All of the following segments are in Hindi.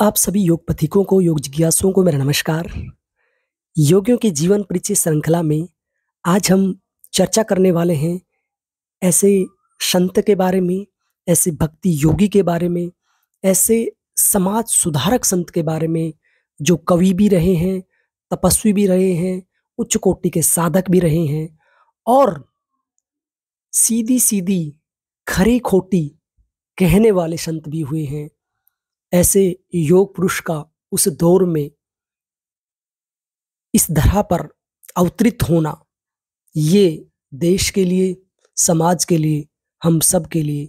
आप सभी योग पथिकों को योग जिज्ञासुओं को मेरा नमस्कार योगियों के जीवन परिचय श्रृंखला में आज हम चर्चा करने वाले हैं ऐसे संत के बारे में ऐसे भक्ति योगी के बारे में ऐसे समाज सुधारक संत के बारे में जो कवि भी रहे हैं तपस्वी भी रहे हैं उच्च कोटि के साधक भी रहे हैं और सीधी सीधी खरी खोटी कहने वाले संत भी हुए हैं ऐसे योग पुरुष का उस दौर में इस धरा पर अवतरित होना ये देश के लिए समाज के लिए हम सब के लिए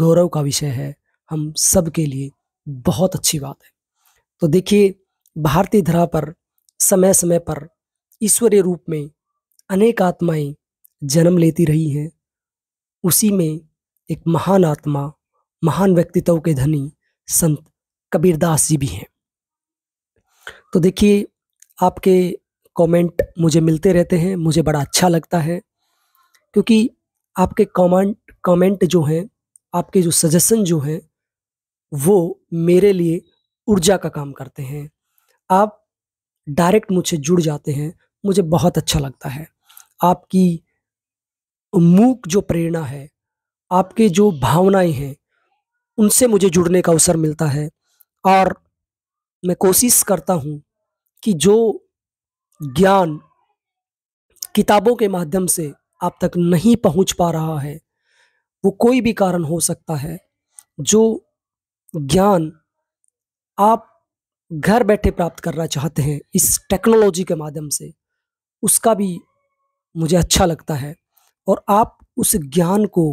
गौरव का विषय है हम सब के लिए बहुत अच्छी बात है तो देखिए भारतीय धरा पर समय समय पर ईश्वरीय रूप में अनेक आत्माएं जन्म लेती रही हैं उसी में एक महान आत्मा महान व्यक्तित्व के धनी संत कबीरदास जी भी हैं तो देखिए आपके कमेंट मुझे मिलते रहते हैं मुझे बड़ा अच्छा लगता है क्योंकि आपके कमेंट कमेंट जो हैं आपके जो सजेशन जो हैं वो मेरे लिए ऊर्जा का काम करते हैं आप डायरेक्ट मुझे जुड़ जाते हैं मुझे बहुत अच्छा लगता है आपकी मूक जो प्रेरणा है आपके जो भावनाएं हैं उनसे मुझे जुड़ने का अवसर मिलता है और मैं कोशिश करता हूँ कि जो ज्ञान किताबों के माध्यम से आप तक नहीं पहुँच पा रहा है वो कोई भी कारण हो सकता है जो ज्ञान आप घर बैठे प्राप्त करना चाहते हैं इस टेक्नोलॉजी के माध्यम से उसका भी मुझे अच्छा लगता है और आप उस ज्ञान को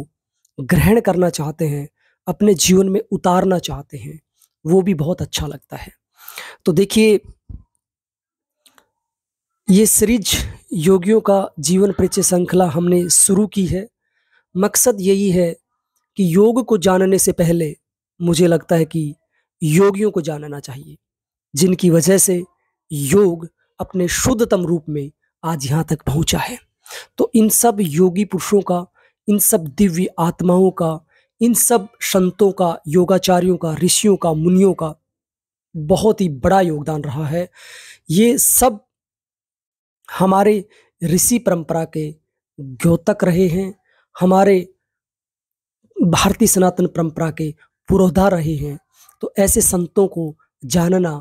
ग्रहण करना चाहते हैं अपने जीवन में उतारना चाहते हैं वो भी बहुत अच्छा लगता है तो देखिए ये सीरीज योगियों का जीवन परिचय श्रृंखला हमने शुरू की है मकसद यही है कि योग को जानने से पहले मुझे लगता है कि योगियों को जानना चाहिए जिनकी वजह से योग अपने शुद्धतम रूप में आज यहाँ तक पहुँचा है तो इन सब योगी पुरुषों का इन सब दिव्य आत्माओं का इन सब संतों का योगाचार्यों का ऋषियों का मुनियों का बहुत ही बड़ा योगदान रहा है ये सब हमारे ऋषि परंपरा के द्योतक रहे हैं हमारे भारतीय सनातन परंपरा के पुरोधा रहे हैं तो ऐसे संतों को जानना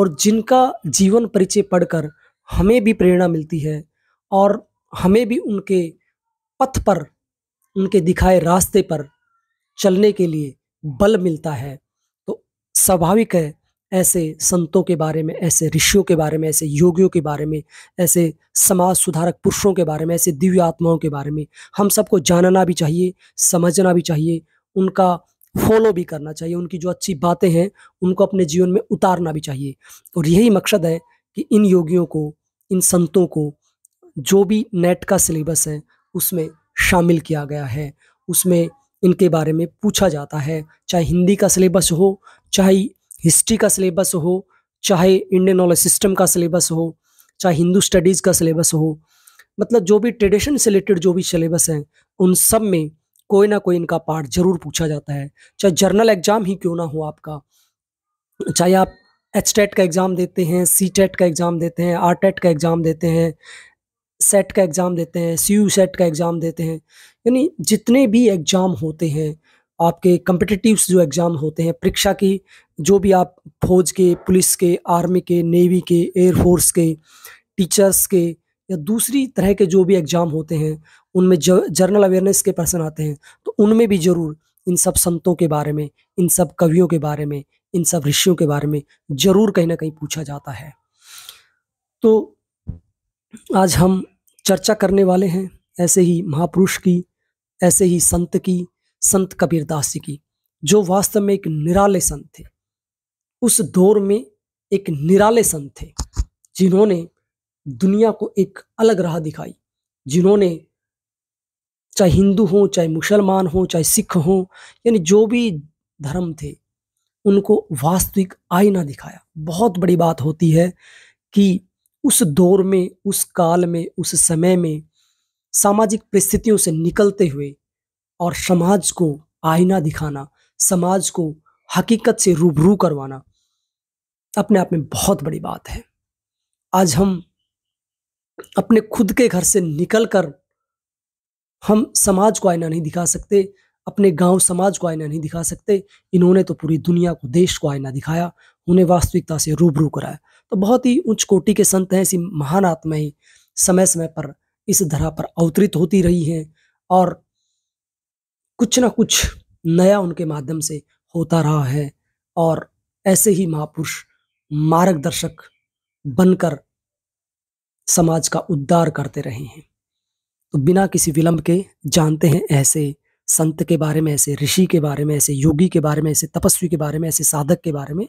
और जिनका जीवन परिचय पढ़कर हमें भी प्रेरणा मिलती है और हमें भी उनके पथ पर उनके दिखाए रास्ते पर चलने के लिए बल मिलता है तो स्वाभाविक है ऐसे संतों के बारे में ऐसे ऋषियों के बारे में ऐसे योगियों के बारे में ऐसे समाज सुधारक पुरुषों के बारे में ऐसे दिव्य आत्माओं के बारे में हम सबको जानना भी चाहिए समझना भी चाहिए उनका फॉलो भी करना चाहिए उनकी जो अच्छी बातें हैं उनको अपने जीवन में उतारना भी चाहिए और यही मकसद है कि इन योगियों को इन संतों को जो भी नेट का सिलेबस है उसमें शामिल किया गया है उसमें इनके बारे में पूछा जाता है चाहे हिंदी का सिलेबस हो चाहे हिस्ट्री का सिलेबस हो चाहे इंडियन नॉलेज सिस्टम का सिलेबस हो चाहे हिंदू स्टडीज़ का सिलेबस हो मतलब जो भी ट्रेडिशन से रिलेटेड जो भी सिलेबस हैं उन सब में कोई ना कोई इनका पार्ट जरूर पूछा जाता है चाहे जर्नल एग्जाम ही क्यों ना हो आपका चाहे आप एच टेट का एग्ज़ाम देते हैं सी टेट का एग्ज़ाम देते हैं आर टेट का एग्ज़ाम देते हैं सेट का एग्ज़ाम देते हैं सी यू सेट का एग्ज़ाम देते हैं यानी जितने भी एग्ज़ाम होते हैं आपके कम्पिटिटिव्स जो एग्ज़ाम होते हैं परीक्षा की जो भी आप फौज के पुलिस के आर्मी के नेवी के एयरफोर्स के टीचर्स के या दूसरी तरह के जो भी एग्ज़ाम होते हैं उनमें जर्नल अवेयरनेस के पर्सन आते हैं तो उनमें भी ज़रूर इन सब संतों के बारे में इन सब कवियों के बारे में इन सब ऋषियों के बारे में ज़रूर कहीं ना कहीं पूछा जाता है तो आज हम चर्चा करने वाले हैं ऐसे ही महापुरुष की ऐसे ही संत की संत कबीरदास जी की जो वास्तव में एक निराले संत थे उस दौर में एक निराले संत थे जिन्होंने दुनिया को एक अलग राह दिखाई जिन्होंने चाहे हिंदू हो चाहे मुसलमान हो चाहे सिख हो यानी जो भी धर्म थे उनको वास्तविक आईना दिखाया बहुत बड़ी बात होती है कि उस दौर में उस काल में उस समय में सामाजिक परिस्थितियों से निकलते हुए और समाज को आईना दिखाना समाज को हकीकत से रूबरू करवाना अपने आप में बहुत बड़ी बात है आज हम अपने खुद के घर से निकलकर हम समाज को आईना नहीं दिखा सकते अपने गांव समाज को आईना नहीं दिखा सकते इन्होंने तो पूरी दुनिया को देश को आईना दिखाया उन्हें वास्तविकता से रूबरू कराया तो बहुत ही उच्च कोटि के संत हैं ऐसी महान आत्माएं समय समय पर इस धरा पर अवतरित होती रही हैं और कुछ ना कुछ नया उनके माध्यम से होता रहा है और ऐसे ही महापुरुष मार्गदर्शक बनकर समाज का उद्धार करते रहे हैं तो बिना किसी विलंब के जानते हैं ऐसे संत के बारे में ऐसे ऋषि के बारे में ऐसे योगी के बारे में ऐसे तपस्वी के बारे में ऐसे साधक के बारे में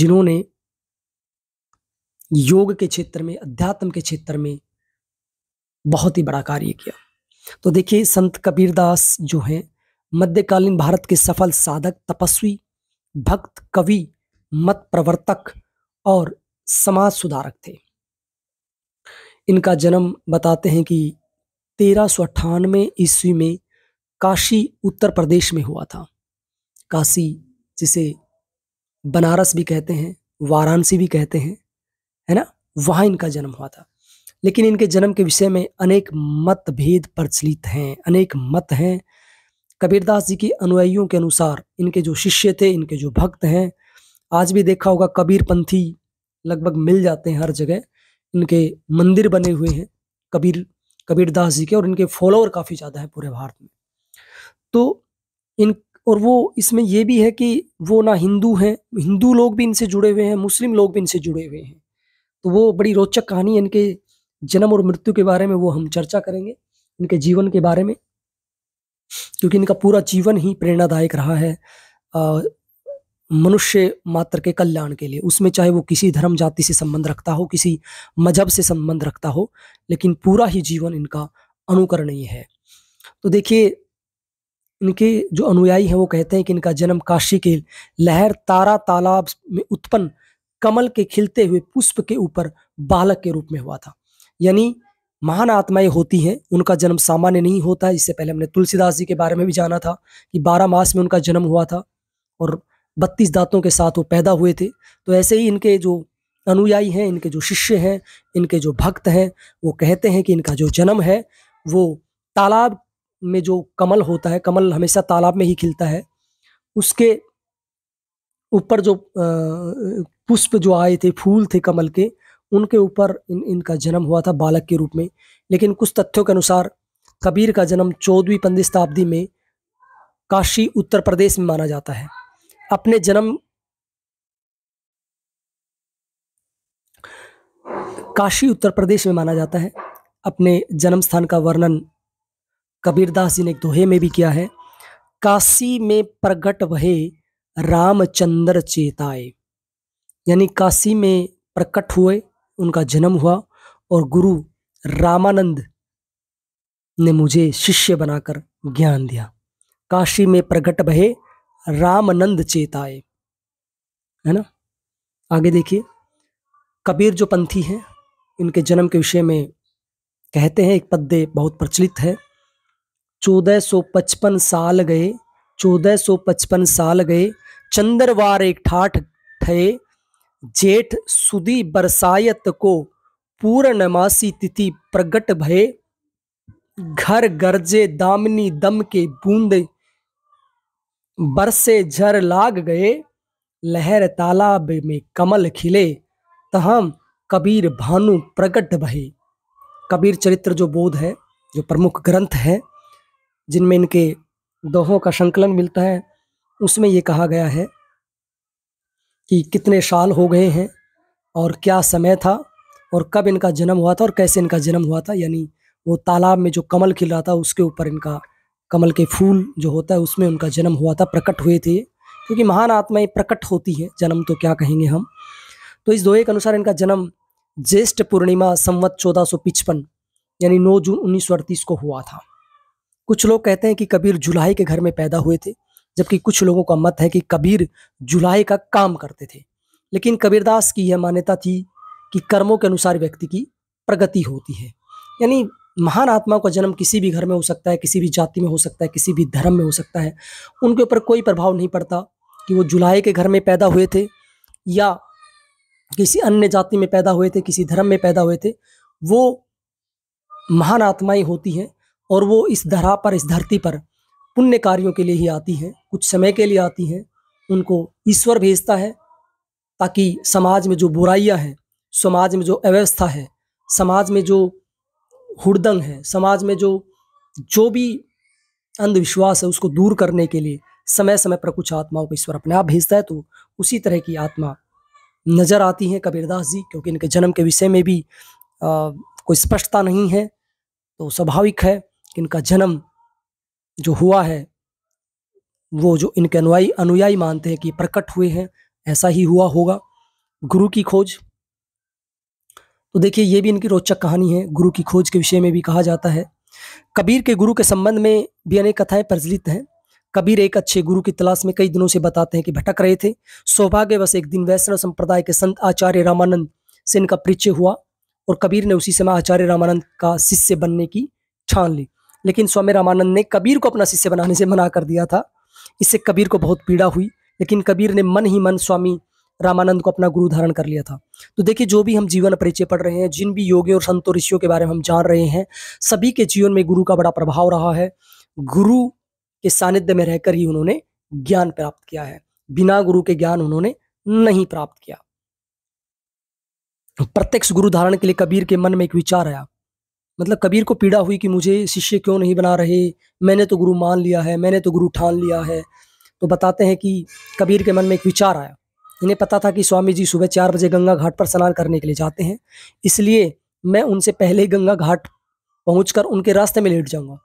जिन्होंने योग के क्षेत्र में अध्यात्म के क्षेत्र में बहुत ही बड़ा कार्य किया तो देखिए संत कबीरदास जो हैं मध्यकालीन भारत के सफल साधक तपस्वी भक्त कवि मत प्रवर्तक और समाज सुधारक थे इनका जन्म बताते हैं कि तेरह सौ अट्ठानवे ईस्वी में काशी उत्तर प्रदेश में हुआ था काशी जिसे बनारस भी कहते हैं वाराणसी भी कहते हैं है ना वहाँ इनका जन्म हुआ था लेकिन इनके जन्म के विषय में अनेक मतभेद प्रचलित हैं अनेक मत हैं कबीरदास जी के अनुयायियों के अनुसार इनके जो शिष्य थे इनके जो भक्त हैं आज भी देखा होगा कबीरपंथी लगभग मिल जाते हैं हर जगह इनके मंदिर बने हुए हैं कबीर कबीरदास जी के और इनके फॉलोअर काफ़ी ज़्यादा हैं पूरे भारत में तो इन और वो इसमें यह भी है कि वो ना हिंदू हैं हिंदू लोग भी इनसे जुड़े हुए हैं मुस्लिम लोग भी इनसे जुड़े हुए हैं तो वो बड़ी रोचक कहानी इनके जन्म और मृत्यु के बारे में वो हम चर्चा करेंगे इनके जीवन के बारे में क्योंकि इनका पूरा जीवन ही प्रेरणादायक रहा है मनुष्य मात्र के कल्याण के लिए उसमें चाहे वो किसी धर्म जाति से संबंध रखता हो किसी मजहब से संबंध रखता हो लेकिन पूरा ही जीवन इनका अनुकरणीय है तो देखिए इनके जो अनुयायी हैं वो कहते हैं कि इनका जन्म काशी के लहर तारा तालाब में उत्पन्न कमल के खिलते हुए पुष्प के ऊपर बालक के रूप में हुआ था यानी महान आत्माएं होती हैं उनका जन्म सामान्य नहीं होता है इससे पहले हमने तुलसीदास जी के बारे में भी जाना था कि बारह मास में उनका जन्म हुआ था और बत्तीस दांतों के साथ वो पैदा हुए थे तो ऐसे ही इनके जो अनुयायी हैं इनके जो शिष्य हैं इनके जो भक्त हैं वो कहते हैं कि इनका जो जन्म है वो तालाब में जो कमल होता है कमल हमेशा तालाब में ही खिलता है उसके ऊपर जो पुष्प जो आए थे फूल थे कमल के उनके ऊपर इन इनका जन्म हुआ था बालक के रूप में लेकिन कुछ तथ्यों के अनुसार कबीर का जन्म चौदहवीं पंद्रह शताब्दी में काशी उत्तर प्रदेश में माना जाता है अपने जन्म काशी उत्तर प्रदेश में माना जाता है अपने जन्म स्थान का वर्णन कबीरदास जी ने एक दोहे में भी किया है काशी में प्रगट वहे रामचंद्र चेताए यानी काशी में प्रकट हुए उनका जन्म हुआ और गुरु रामानंद ने मुझे शिष्य बनाकर ज्ञान दिया काशी में प्रकट बहे रामानंद चेताए है ना आगे देखिए कबीर जो पंथी हैं इनके जन्म के विषय में कहते हैं एक पद्य बहुत प्रचलित है चौदह सौ पचपन साल गए चौदह सौ पचपन साल गए चंद्रवार एक ठाठ थे जेठ सुदी बरसायत को पूर्णमासी तिथि प्रकट भये घर गरजे दामनी दम के बूंदे बरसे झर लाग गए लहर तालाब में कमल खिले तहम कबीर भानु प्रकट भये कबीर चरित्र जो बोध है जो प्रमुख ग्रंथ है जिनमें इनके दोहों का संकलन मिलता है उसमें ये कहा गया है कि कितने साल हो गए हैं और क्या समय था और कब इनका जन्म हुआ था और कैसे इनका जन्म हुआ था यानी वो तालाब में जो कमल खिल रहा था उसके ऊपर इनका कमल के फूल जो होता है उसमें उनका जन्म हुआ था प्रकट हुए थे क्योंकि महान आत्माएं प्रकट होती हैं जन्म तो क्या कहेंगे हम तो इस दोहे के अनुसार इनका जन्म ज्येष्ठ पूर्णिमा संवत चौदह सौ पिचपन यानी नौ जून उन्नीस को हुआ था कुछ लोग कहते हैं कि कबीर जुलाई के घर में पैदा हुए थे जबकि कुछ लोगों का मत है कि कबीर जुलाई का काम करते थे लेकिन कबीरदास की यह मान्यता थी कि कर्मों के अनुसार व्यक्ति की प्रगति होती है यानी महान आत्माओं का जन्म किसी भी घर में हो सकता है किसी भी जाति में हो सकता है किसी भी धर्म में हो सकता है उनके ऊपर कोई प्रभाव नहीं पड़ता कि वो जुलाई के घर में पैदा हुए थे या किसी अन्य जाति में पैदा हुए थे किसी धर्म में पैदा हुए थे वो महान आत्माएं होती हैं और वो इस धरा पर इस धरती पर पुण्य कार्यों के लिए ही आती हैं कुछ समय के लिए आती हैं उनको ईश्वर भेजता है ताकि समाज में जो बुराइयां हैं समाज में जो अव्यवस्था है समाज में जो हुड़दंग है समाज में जो जो भी अंधविश्वास है उसको दूर करने के लिए समय समय पर कुछ आत्माओं को ईश्वर अपने आप भेजता है तो उसी तरह की आत्मा नज़र आती हैं कबीरदास जी क्योंकि इनके जन्म के विषय में भी आ, कोई स्पष्टता नहीं है तो स्वाभाविक है कि इनका जन्म जो हुआ है वो जो इनके अनुयायी अनुयायी मानते हैं कि प्रकट हुए हैं ऐसा ही हुआ होगा गुरु की खोज तो देखिए ये भी इनकी रोचक कहानी है गुरु की खोज के विषय में भी कहा जाता है कबीर के गुरु के संबंध में भी अनेक कथाएं प्रचलित हैं कबीर एक अच्छे गुरु की तलाश में कई दिनों से बताते हैं कि भटक रहे थे सौभाग्यवश एक दिन वैष्णव संप्रदाय के संत आचार्य रामानंद से इनका परिचय हुआ और कबीर ने उसी समय आचार्य रामानंद का शिष्य बनने की छान ली लेकिन स्वामी रामानंद ने कबीर को अपना शिष्य बनाने से मना कर दिया था इससे कबीर को बहुत पीड़ा हुई लेकिन कबीर ने मन ही मन स्वामी रामानंद को अपना गुरु धारण कर लिया था तो देखिए जो भी हम जीवन परिचय पढ़ रहे हैं जिन भी योगियों और संतों ऋषियों के बारे में हम जान रहे हैं सभी के जीवन में गुरु का बड़ा प्रभाव रहा है गुरु के सानिध्य में रहकर ही उन्होंने ज्ञान प्राप्त किया है बिना गुरु के ज्ञान उन्होंने नहीं प्राप्त किया प्रत्यक्ष गुरु धारण के लिए कबीर के मन में एक विचार आया मतलब कबीर को पीड़ा हुई कि मुझे शिष्य क्यों नहीं बना रहे मैंने तो गुरु मान लिया है मैंने तो गुरु ठान लिया है तो बताते हैं कि कबीर के मन में एक विचार आया इन्हें पता था कि स्वामी जी सुबह चार बजे गंगा घाट पर स्नान करने के लिए जाते हैं इसलिए मैं उनसे पहले ही गंगा घाट पहुँच उनके रास्ते में लेट जाऊँगा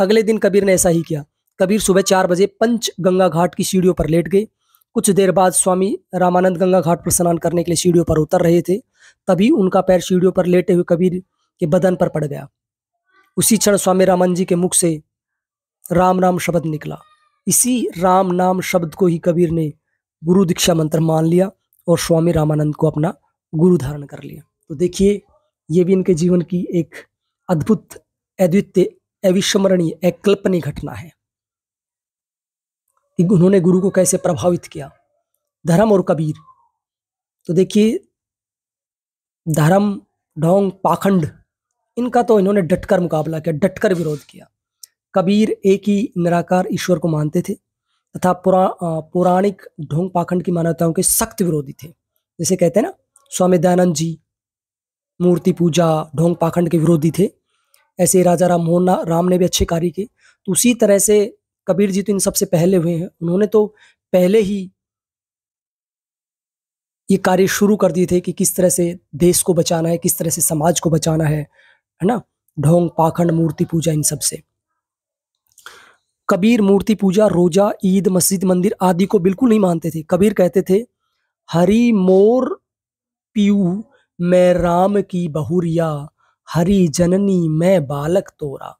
अगले दिन कबीर ने ऐसा ही किया कबीर सुबह चार बजे पंच गंगा घाट की सीढ़ियों पर लेट गए कुछ देर बाद स्वामी रामानंद गंगा घाट पर स्नान करने के लिए सीढ़ियों पर उतर रहे थे तभी उनका पैर सीढ़ियों पर लेटे हुए कबीर के बदन पर पड़ गया उसी क्षण स्वामी रामन जी के मुख से राम नाम शब्द निकला इसी राम नाम शब्द को ही कबीर ने गुरु दीक्षा मंत्र मान लिया और स्वामी रामानंद को अपना गुरु धारण कर लिया तो देखिए ये भी इनके जीवन की एक अद्भुत अद्वितीय अविस्मरणीय अकल्पनीय घटना है कि उन्होंने गुरु को कैसे प्रभावित किया धर्म और कबीर तो देखिए धर्म ढोंग पाखंड इनका तो इन्होंने डटकर मुकाबला किया डटकर विरोध किया कबीर एक ही निराकार ईश्वर को मानते थे तथा पुरा पौराणिक ढोंग पाखंड की मानवताओं के सख्त विरोधी थे जैसे कहते हैं ना स्वामी दयानंद जी मूर्ति पूजा ढोंग पाखंड के विरोधी थे ऐसे राजा राम मोहन राम ने भी अच्छे कार्य किए तो उसी तरह से कबीर जी तो इन सबसे पहले हुए हैं उन्होंने तो पहले ही ये कार्य शुरू कर दिए थे कि किस तरह से देश को बचाना है किस तरह से समाज को बचाना है है ना ढोंग पाखंड मूर्ति पूजा इन सब से कबीर मूर्ति पूजा रोजा ईद मस्जिद मंदिर आदि को बिल्कुल नहीं मानते थे कबीर कहते थे हरी मोर पीऊ मैं राम की बहुरिया हरी जननी मैं बालक तोरा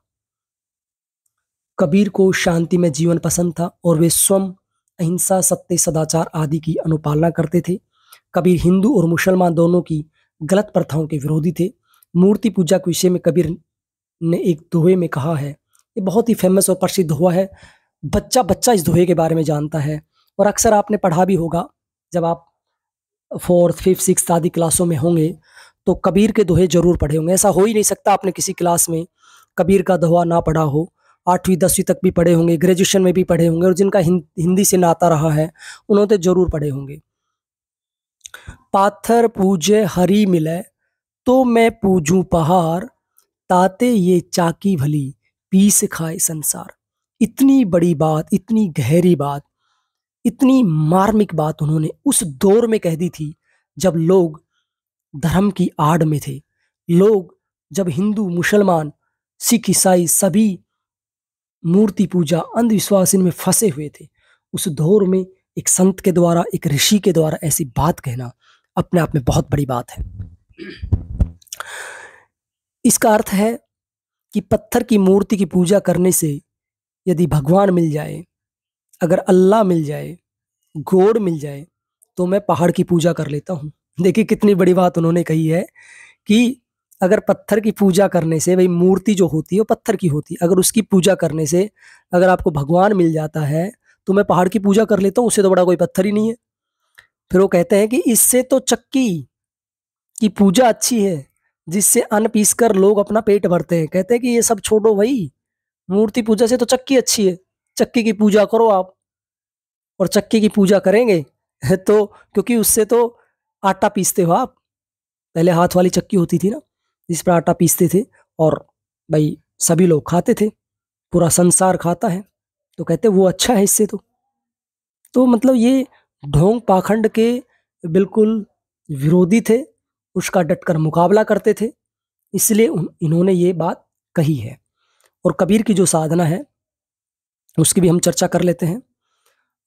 कबीर को शांति में जीवन पसंद था और वे स्वयं अहिंसा सत्य सदाचार आदि की अनुपालना करते थे कबीर हिंदू और मुसलमान दोनों की गलत प्रथाओं के विरोधी थे मूर्ति पूजा के विषय में कबीर ने एक दोहे में कहा है ये बहुत ही फेमस और प्रसिद्ध हुआ है बच्चा बच्चा इस दोहे के बारे में जानता है और अक्सर आपने पढ़ा भी होगा जब आप फोर्थ फिफ्थ सिक्स आदि क्लासों में होंगे तो कबीर के दोहे जरूर पढ़े होंगे ऐसा हो ही नहीं सकता आपने किसी क्लास में कबीर का दोहा ना पढ़ा हो आठवीं दसवीं तक भी पढ़े होंगे ग्रेजुएशन में भी पढ़े होंगे और जिनका हिंदी से नाता रहा है उन्होंने तो जरूर पढ़े होंगे पाथर पूजे हरी मिले तो मैं पूजू पहाड़ ताते ये चाकी भली पीस खाए संसार इतनी बड़ी बात इतनी गहरी बात इतनी मार्मिक बात उन्होंने उस दौर में कह दी थी जब लोग धर्म की आड़ में थे लोग जब हिंदू मुसलमान सिख ईसाई सभी मूर्ति पूजा अंधविश्वास इनमें फंसे हुए थे उस दौर में एक संत के द्वारा एक ऋषि के द्वारा ऐसी बात कहना अपने आप में बहुत बड़ी बात है इसका अर्थ है कि पत्थर की मूर्ति की पूजा करने से यदि भगवान मिल जाए अगर अल्लाह मिल जाए गोड मिल जाए तो मैं पहाड़ की पूजा कर लेता हूँ देखिए कितनी बड़ी बात उन्होंने कही है कि अगर पत्थर की पूजा करने से भाई मूर्ति जो होती है वो पत्थर की होती है अगर उसकी पूजा करने से अगर आपको भगवान मिल जाता है तो मैं पहाड़ की पूजा कर लेता हूँ उससे तो बड़ा कोई पत्थर ही नहीं है फिर वो कहते हैं कि इससे तो चक्की कि पूजा अच्छी है जिससे अन्न पीस कर लोग अपना पेट भरते हैं कहते हैं कि ये सब छोड़ो भाई मूर्ति पूजा से तो चक्की अच्छी है चक्की की पूजा करो आप और चक्की की पूजा करेंगे तो क्योंकि उससे तो आटा पीसते हो आप पहले हाथ वाली चक्की होती थी ना जिस पर आटा पीसते थे और भाई सभी लोग खाते थे पूरा संसार खाता है तो कहते वो अच्छा है इससे तो तो मतलब ये ढोंग पाखंड के बिल्कुल विरोधी थे उसका डटकर मुकाबला करते थे इसलिए इन्होंने ये बात कही है और कबीर की जो साधना है उसकी भी हम चर्चा कर लेते हैं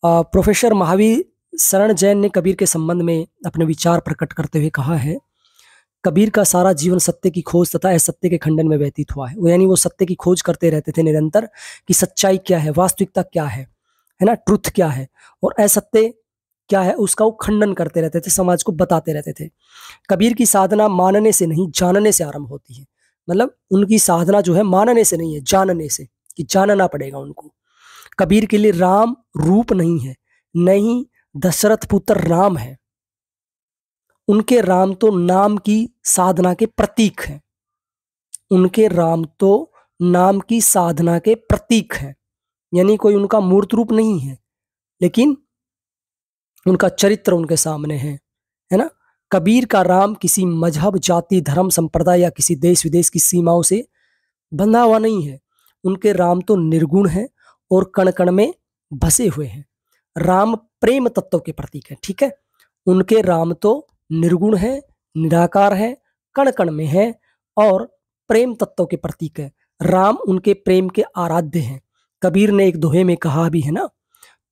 प्रोफेसर महावीर शरण जैन ने कबीर के संबंध में अपने विचार प्रकट करते हुए कहा है कबीर का सारा जीवन सत्य की खोज तथा असत्य के खंडन में व्यतीत हुआ है वो यानी वो सत्य की खोज करते रहते थे निरंतर कि सच्चाई क्या है वास्तविकता क्या है है ना ट्रुथ क्या है और असत्य क्या है उसका वो खंडन करते रहते थे समाज को बताते रहते थे कबीर की साधना मानने से नहीं जानने से आरंभ होती है मतलब उनकी साधना जो है मानने से नहीं है जानने से कि जानना पड़ेगा उनको कबीर के लिए राम रूप नहीं है नहीं दशरथ पुत्र राम है उनके राम तो नाम की साधना के प्रतीक हैं उनके राम तो नाम की साधना के प्रतीक हैं यानी कोई उनका मूर्त रूप नहीं है लेकिन उनका चरित्र उनके सामने है है ना कबीर का राम किसी मजहब जाति धर्म संप्रदाय या किसी देश विदेश की सीमाओं से बंधा हुआ नहीं है उनके राम तो निर्गुण हैं और कण कण में बसे हुए हैं राम प्रेम तत्व के प्रतीक हैं ठीक है उनके राम तो निर्गुण हैं निराकार हैं कण कण में हैं और प्रेम तत्व के प्रतीक है राम उनके प्रेम के आराध्य हैं कबीर ने एक दोहे में कहा भी है ना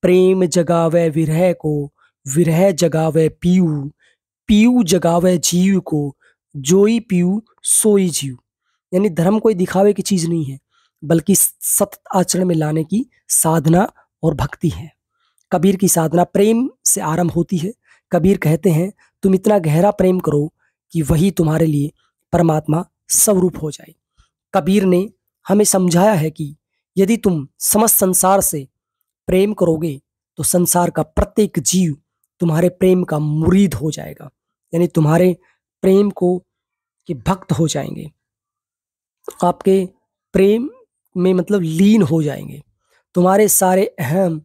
प्रेम जगावे विरह को विरह जगावे पीऊ पीयू जगावे जीव को जोई पीऊ सोई जीव यानी धर्म कोई दिखावे की चीज नहीं है बल्कि सतत आचरण में लाने की साधना और भक्ति है कबीर की साधना प्रेम से आरंभ होती है कबीर कहते हैं तुम इतना गहरा प्रेम करो कि वही तुम्हारे लिए परमात्मा स्वरूप हो जाए कबीर ने हमें समझाया है कि यदि तुम समस्त संसार से प्रेम करोगे तो संसार का प्रत्येक जीव तुम्हारे प्रेम का मुरीद हो जाएगा यानी तुम्हारे प्रेम को के भक्त हो जाएंगे आपके प्रेम में मतलब लीन हो जाएंगे तुम्हारे सारे अहम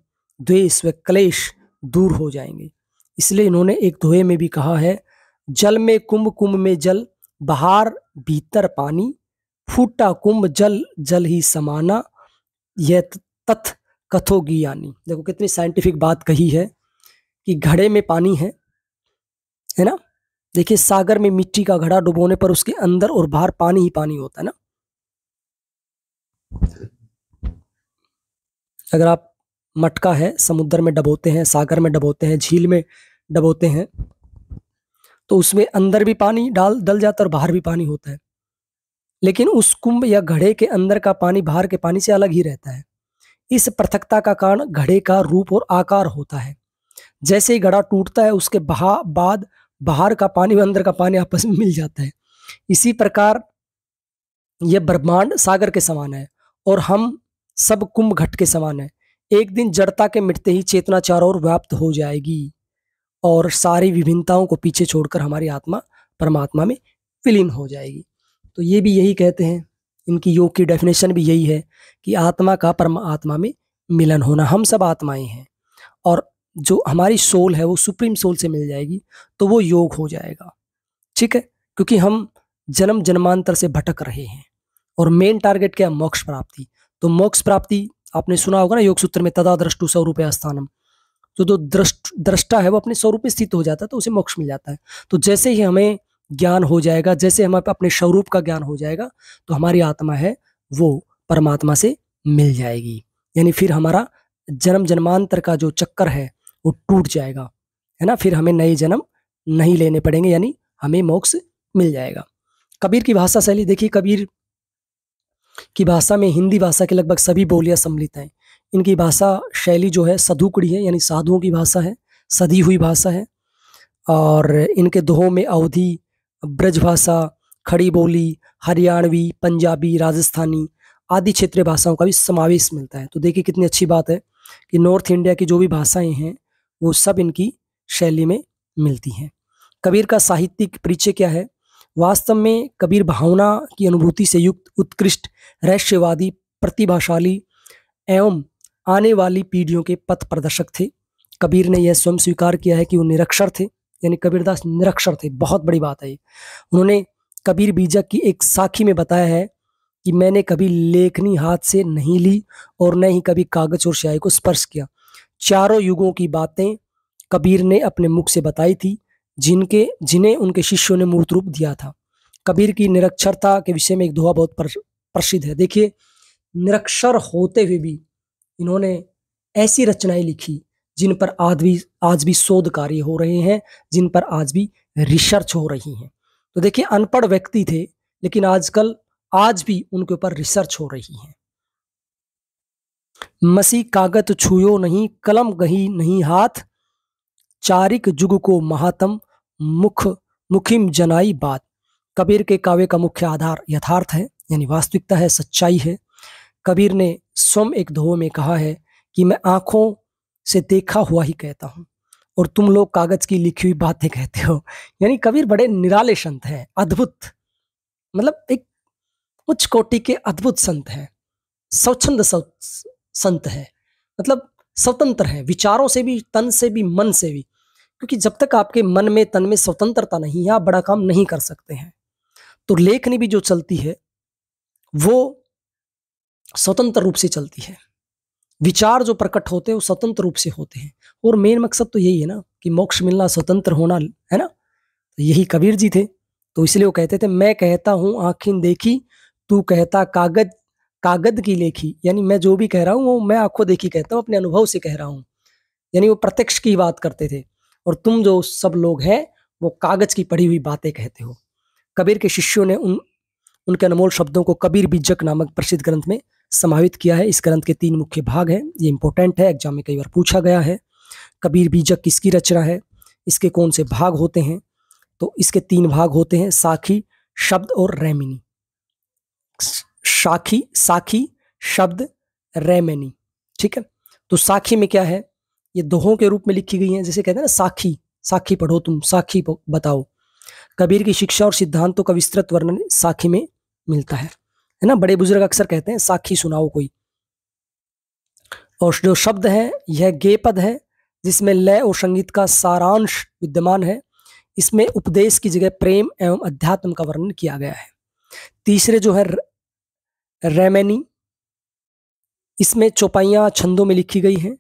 द्वेष व क्लेश दूर हो जाएंगे इसलिए इन्होंने एक दोहे में भी कहा है जल में कुंभ कुंभ में जल बहार भीतर पानी फूटा कुंभ जल जल ही समाना यह तथ कथोगी यानी देखो कितनी साइंटिफिक बात कही है कि घड़े में पानी है है ना देखिए सागर में मिट्टी का घड़ा डुबोने पर उसके अंदर और बाहर पानी ही पानी होता है ना अगर आप मटका है समुद्र में डबोते हैं सागर में डबोते हैं झील में डबोते हैं तो उसमें अंदर भी पानी डाल डल जाता है और बाहर भी पानी होता है लेकिन उस कुंभ या घड़े के अंदर का पानी बाहर के पानी से अलग ही रहता है इस पृथकता का कारण घड़े का रूप और आकार होता है जैसे ही घड़ा टूटता है उसके बहा बाद बाहर का पानी व अंदर का पानी आपस में मिल जाता है इसी प्रकार यह ब्रह्मांड सागर के समान है और हम सब कुंभ घट के समान है एक दिन जड़ता के मिटते ही चेतना चारों ओर व्याप्त हो जाएगी और सारी विभिन्नताओं को पीछे छोड़कर हमारी आत्मा परमात्मा में विलीन हो जाएगी तो ये भी यही कहते हैं इनकी योग की डेफिनेशन भी यही है कि आत्मा का परमात्मा में मिलन होना हम सब आत्माएं हैं और जो हमारी सोल है वो सुप्रीम सोल से मिल जाएगी तो वो योग हो जाएगा ठीक है क्योंकि हम जन्म जन्मांतर से भटक रहे हैं और मेन टारगेट क्या है मोक्ष प्राप्ति तो मोक्ष प्राप्ति आपने सुना होगा ना योग सूत्र में तदा दृष्टु स्वरूप स्थानम तो जो दृष्ट दृष्टा है वो अपने स्वरूप में स्थित हो जाता है तो उसे मोक्ष मिल जाता है तो जैसे ही हमें ज्ञान हो जाएगा जैसे हमारे अपने स्वरूप का ज्ञान हो जाएगा तो हमारी आत्मा है वो परमात्मा से मिल जाएगी यानी फिर हमारा जन्म जन्मांतर का जो चक्कर है वो टूट जाएगा है ना फिर हमें नए जन्म नहीं लेने पड़ेंगे यानी हमें मोक्ष मिल जाएगा कबीर की भाषा शैली देखिए कबीर की भाषा में हिंदी भाषा के लगभग सभी बोलियाँ सम्मिलित हैं इनकी भाषा शैली जो है सधुकड़ी है यानी साधुओं की भाषा है सधी हुई भाषा है और इनके दोहों में अवधि ब्रज भाषा खड़ी बोली हरियाणवी पंजाबी राजस्थानी आदि क्षेत्रीय भाषाओं का भी समावेश मिलता है तो देखिए कितनी अच्छी बात है कि नॉर्थ इंडिया की जो भी भाषाएं हैं वो सब इनकी शैली में मिलती हैं कबीर का साहित्यिक परिचय क्या है वास्तव में कबीर भावना की अनुभूति से युक्त उत्कृष्ट रहस्यवादी प्रतिभाशाली एवं आने वाली पीढ़ियों के पथ प्रदर्शक थे कबीर ने यह स्वयं स्वीकार किया है कि वो निरक्षर थे यानी कबीरदास निरक्षर थे बहुत बड़ी बात है ये उन्होंने कबीर बीजा की एक साखी में बताया है कि मैंने कभी लेखनी हाथ से नहीं ली और न ही कभी कागज और स्याही को स्पर्श किया चारों युगों की बातें कबीर ने अपने मुख से बताई थी जिनके जिन्हें उनके शिष्यों ने मूर्त रूप दिया था कबीर की निरक्षरता के विषय में एक दोहा बहुत प्रसिद्ध है देखिए निरक्षर होते हुए भी इन्होंने ऐसी रचनाएं लिखी जिन पर आज भी आज भी शोध कार्य हो रहे हैं जिन पर आज भी रिसर्च हो रही हैं तो देखिए अनपढ़ व्यक्ति थे लेकिन आजकल आज भी उनके ऊपर रिसर्च हो रही है मसी कागत छुयो नहीं कलम गही नहीं हाथ चारिक जुग को महातम मुख मुखिम जनाई बात कबीर के काव्य का मुख्य आधार यथार्थ है यानी वास्तविकता है सच्चाई है कबीर ने स्वयं एक दोह में कहा है कि मैं आंखों से देखा हुआ ही कहता हूँ और तुम लोग कागज की लिखी हुई बातें कहते हो यानी कबीर बड़े निराले संत हैं अद्भुत मतलब एक उच्च कोटि के अद्भुत संत हैं स्वच्छंद संत है मतलब स्वतंत्र है विचारों से भी तन से भी मन से भी क्योंकि जब तक आपके मन में तन में स्वतंत्रता नहीं है आप बड़ा काम नहीं कर सकते हैं तो लेखनी भी जो चलती है वो स्वतंत्र रूप से चलती है विचार जो प्रकट होते हैं वो स्वतंत्र रूप से होते हैं और मेन मकसद तो यही है ना कि मोक्ष मिलना स्वतंत्र होना है ना तो यही कबीर जी थे तो इसलिए वो कहते थे मैं कहता हूं आखिन देखी तू कहता कागज कागद की लेखी यानी मैं जो भी कह रहा हूँ वो मैं आंखों देखी कहता हूँ अपने अनुभव से कह रहा हूँ यानी वो प्रत्यक्ष की बात करते थे और तुम जो सब लोग हैं वो कागज की पढ़ी हुई बातें कहते हो कबीर के शिष्यों ने उन उनके अनमोल शब्दों को कबीर बीजक नामक प्रसिद्ध ग्रंथ में समाहित किया है इस ग्रंथ के तीन मुख्य भाग हैं ये इंपॉर्टेंट है एग्जाम में कई बार पूछा गया है कबीर बीजक किसकी रचना है इसके कौन से भाग होते हैं तो इसके तीन भाग होते हैं साखी शब्द और रैमिनी शाखी साखी शब्द रेमेनी ठीक है तो साखी में क्या है ये दोहों के रूप में लिखी गई हैं जैसे कहते हैं ना साखी साखी पढ़ो तुम साखी बताओ कबीर की शिक्षा और सिद्धांतों का विस्तृत वर्णन साखी में मिलता है है ना बड़े बुजुर्ग अक्सर कहते हैं साखी सुनाओ कोई और जो शब्द है यह गे पद है जिसमें लय और संगीत का सारांश विद्यमान है इसमें उपदेश की जगह प्रेम एवं अध्यात्म का वर्णन किया गया है तीसरे जो है रैमैनी इसमें चौपाइयाँ छंदों में लिखी गई हैं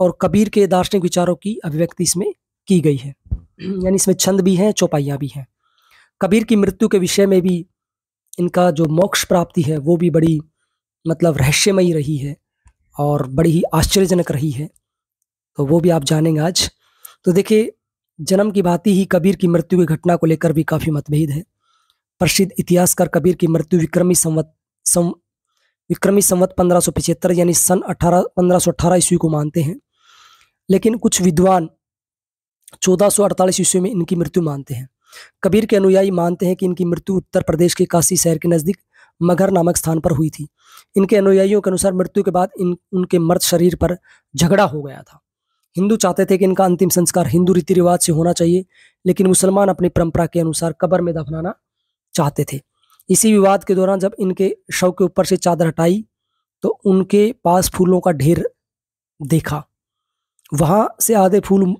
और कबीर के दार्शनिक विचारों की अभिव्यक्ति इसमें की गई है यानी इसमें छंद भी हैं चौपाइयाँ भी हैं कबीर की मृत्यु के विषय में भी इनका जो मोक्ष प्राप्ति है वो भी बड़ी मतलब रहस्यमयी रही है और बड़ी ही आश्चर्यजनक रही है तो वो भी आप जानेंगे आज तो देखिए जन्म की भांति ही कबीर की मृत्यु की घटना को लेकर भी काफ़ी मतभेद है प्रसिद्ध इतिहासकार कबीर की मृत्यु विक्रमी संवत सम विक्रमी संवत पंद्रह सौ पिछहत्तर यानी सन अठारह पंद्रह ईस्वी को मानते हैं लेकिन कुछ विद्वान चौदह सौ अड़तालीस ईस्वी में इनकी मृत्यु मानते हैं कबीर के अनुयायी मानते हैं कि इनकी मृत्यु उत्तर प्रदेश के काशी शहर के नज़दीक मगर नामक स्थान पर हुई थी इनके अनुयायियों के अनुसार मृत्यु के बाद इन उनके मर्द शरीर पर झगड़ा हो गया था हिंदू चाहते थे कि इनका अंतिम संस्कार हिंदू रीति रिवाज से होना चाहिए लेकिन मुसलमान अपनी परंपरा के अनुसार कब्र में दफनाना चाहते थे इसी विवाद के दौरान जब इनके शव के ऊपर से चादर हटाई तो उनके पास फूलों का ढेर देखा वहाँ से आधे फूल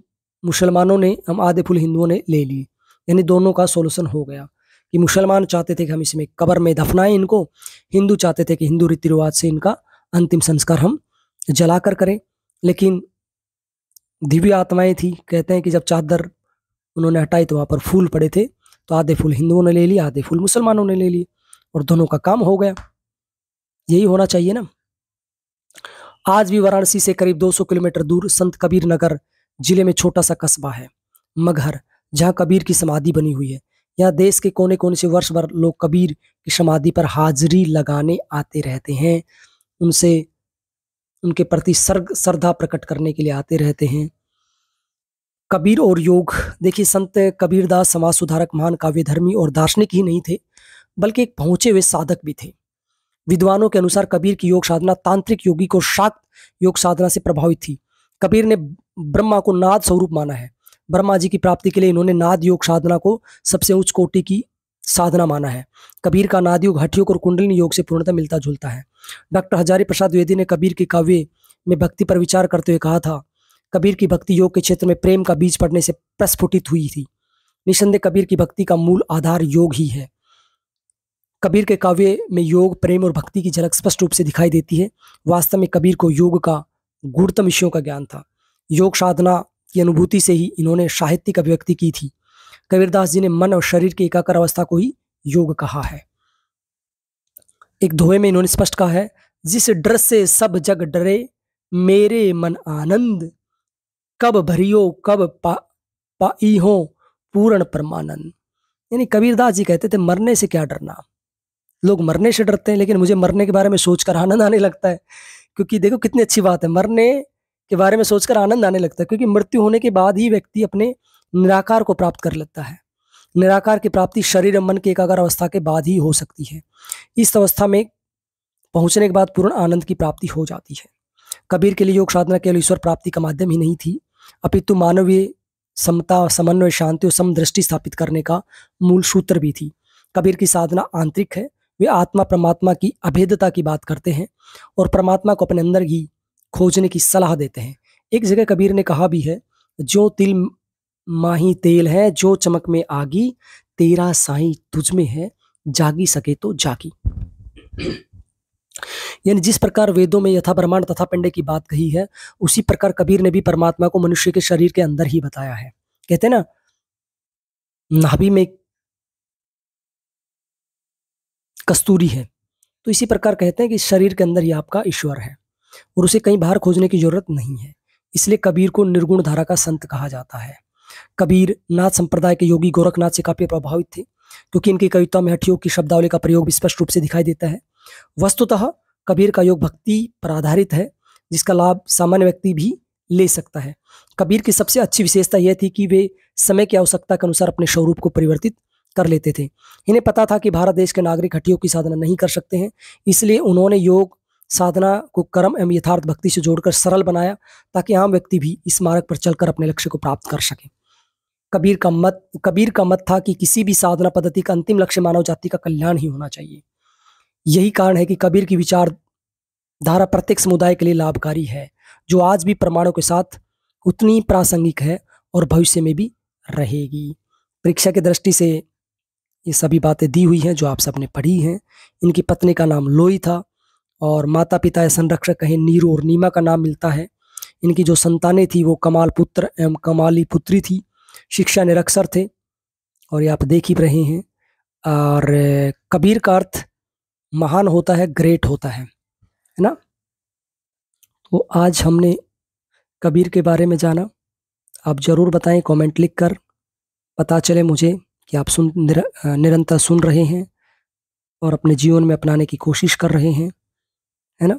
मुसलमानों ने हम आधे फूल हिंदुओं ने ले लिए यानी दोनों का सोल्यूशन हो गया कि मुसलमान चाहते थे कि हम इसमें कबर में दफनाएं इनको हिंदू चाहते थे कि हिंदू रीति रिवाज से इनका अंतिम संस्कार हम जलाकर करें लेकिन दिव्य आत्माएं थी कहते हैं कि जब चादर उन्होंने हटाई तो वहाँ पर फूल पड़े थे तो आधे फूल हिंदुओं ने ले लिए आधे फूल मुसलमानों ने ले लिए और दोनों का काम हो गया यही होना चाहिए ना आज भी वाराणसी से करीब 200 किलोमीटर दूर संत कबीर नगर जिले में छोटा सा कस्बा है मगहर जहाँ कबीर की समाधि बनी हुई है यहाँ देश के कोने कोने से वर्ष भर लोग कबीर की समाधि पर हाजिरी लगाने आते रहते हैं उनसे उनके प्रति सर्ग श्रद्धा प्रकट करने के लिए आते रहते हैं कबीर और योग देखिए संत कबीरदास समाज सुधारक महान काव्यधर्मी और दार्शनिक ही नहीं थे बल्कि एक पहुंचे हुए साधक भी थे विद्वानों के अनुसार कबीर की योग साधना तांत्रिक योगी को शाक्त योग साधना से प्रभावित थी कबीर ने ब्रह्मा को नाद स्वरूप माना है ब्रह्मा जी की प्राप्ति के लिए इन्होंने नाद योग साधना को सबसे उच्च कोटि की साधना माना है कबीर का नाद योग हठ और कुंडलिनी योग से पूर्णतः मिलता जुलता है डॉक्टर हजारी प्रसाद द्विवेदी ने कबीर के काव्य में भक्ति पर विचार करते हुए कहा था कबीर की भक्ति योग के क्षेत्र में प्रेम का बीज पड़ने से प्रस्फुटित हुई थी निसंदेह कबीर की भक्ति का मूल आधार योग ही है कबीर के काव्य में योग प्रेम और भक्ति की झलक स्पष्ट रूप से दिखाई देती है वास्तव में कबीर को योग का गुणतम विषयों का ज्ञान था योग साधना की अनुभूति से ही इन्होंने साहित्यिक अभिव्यक्ति की थी कबीरदास जी ने मन और शरीर की एकाकर अवस्था को ही योग कहा है एक धोए में इन्होंने स्पष्ट कहा है जिस डर से सब जग डरे मेरे मन आनंद कब भरियो कब पा पाई हो पूर्ण परमानंद यानी कबीरदास जी कहते थे मरने से क्या डरना लोग मरने से डरते हैं लेकिन मुझे मरने के बारे में सोचकर आनंद आने लगता है क्योंकि देखो कितनी अच्छी बात है मरने के बारे में सोचकर आनंद आने लगता है क्योंकि मृत्यु होने के बाद ही व्यक्ति अपने निराकार को प्राप्त कर लेता है निराकार की प्राप्ति शरीर मन की एकाग्र अवस्था के बाद ही हो सकती है इस अवस्था में पहुंचने के बाद पूर्ण आनंद की प्राप्ति हो जाती है कबीर के लिए योग साधना केवल ईश्वर प्राप्ति का माध्यम ही नहीं थी अपितु तो मानवीय समता समन्वय शांति और समदृष्टि स्थापित करने का मूल सूत्र भी थी कबीर की साधना आंतरिक है वे आत्मा परमात्मा की अभेदता की बात करते हैं और परमात्मा को अपने अंदर ही खोजने की सलाह देते हैं एक जगह कबीर ने कहा भी है जो तिल माही तेल है जो चमक में आगी तेरा साई तुझ में है जागी सके तो जागी यानी जिस प्रकार वेदों में यथा ब्रह्मांड तथा पिंड की बात कही है उसी प्रकार कबीर ने भी परमात्मा को मनुष्य के शरीर के अंदर ही बताया है कहते ना नाभि में कस्तूरी है तो इसी प्रकार कहते हैं कि शरीर के अंदर ही आपका ईश्वर है और उसे कहीं बाहर खोजने की जरूरत नहीं है इसलिए कबीर को निर्गुण धारा का संत कहा जाता है कबीर नाथ संप्रदाय के योगी गोरखनाथ से काफी प्रभावित थे क्योंकि इनकी कविता में हठियोग की शब्दावली का प्रयोग भी स्पष्ट रूप से दिखाई देता है वस्तुतः कबीर का योग भक्ति पर आधारित है जिसका लाभ सामान्य व्यक्ति भी ले सकता है कबीर की सबसे अच्छी विशेषता यह थी कि वे समय की आवश्यकता के अनुसार अपने स्वरूप को परिवर्तित कर लेते थे इन्हें पता था कि भारत देश के नागरिक हटियों की साधना नहीं कर सकते हैं इसलिए उन्होंने योग साधना को कर्म एवं यथार्थ भक्ति से जोड़कर सरल बनाया ताकि आम व्यक्ति भी इस मार्ग पर चलकर अपने लक्ष्य को प्राप्त कर सके कबीर का मत कबीर का मत था कि किसी भी साधना पद्धति का अंतिम लक्ष्य मानव जाति का कल्याण ही होना चाहिए यही कारण है कि कबीर की विचारधारा प्रत्येक समुदाय के लिए लाभकारी है जो आज भी प्रमाणों के साथ उतनी प्रासंगिक है और भविष्य में भी रहेगी परीक्षा की दृष्टि से ये सभी बातें दी हुई हैं जो आप सबने पढ़ी हैं इनकी पत्नी का नाम लोई था और माता पिता या संरक्षक कहें नीरू और नीमा का नाम मिलता है इनकी जो संतानें थी वो कमाल पुत्र एवं कमाली पुत्री थी शिक्षा निरक्षर थे और ये आप देख ही रहे हैं और कबीर का अर्थ महान होता है ग्रेट होता है है ना तो आज हमने कबीर के बारे में जाना आप ज़रूर बताएं कमेंट लिख कर पता चले मुझे कि आप सुन निर, निरंतर सुन रहे हैं और अपने जीवन में अपनाने की कोशिश कर रहे हैं है ना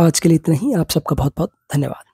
आज के लिए इतना ही आप सबका बहुत बहुत धन्यवाद